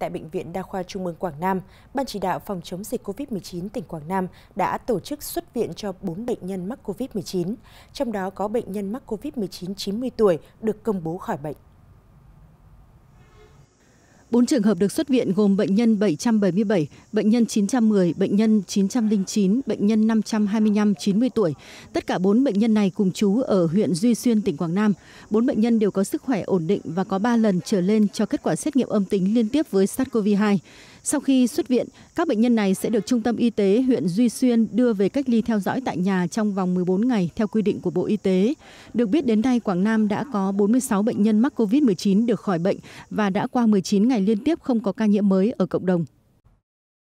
Tại Bệnh viện Đa khoa Trung ương Quảng Nam, Ban chỉ đạo phòng chống dịch COVID-19 tỉnh Quảng Nam đã tổ chức xuất viện cho 4 bệnh nhân mắc COVID-19, trong đó có bệnh nhân mắc COVID-19 90 tuổi được công bố khỏi bệnh bốn trường hợp được xuất viện gồm bệnh nhân 777, bệnh nhân 910, bệnh nhân 909, bệnh nhân 525 90 tuổi. Tất cả bốn bệnh nhân này cùng chú ở huyện Duy Xuyên, tỉnh Quảng Nam. Bốn bệnh nhân đều có sức khỏe ổn định và có ba lần trở lên cho kết quả xét nghiệm âm tính liên tiếp với SARS-CoV-2. Sau khi xuất viện, các bệnh nhân này sẽ được Trung tâm Y tế huyện Duy Xuyên đưa về cách ly theo dõi tại nhà trong vòng 14 ngày theo quy định của Bộ Y tế. Được biết đến nay, Quảng Nam đã có 46 bệnh nhân mắc COVID-19 được khỏi bệnh và đã qua 19 ngày liên tiếp không có ca nhiễm mới ở cộng đồng.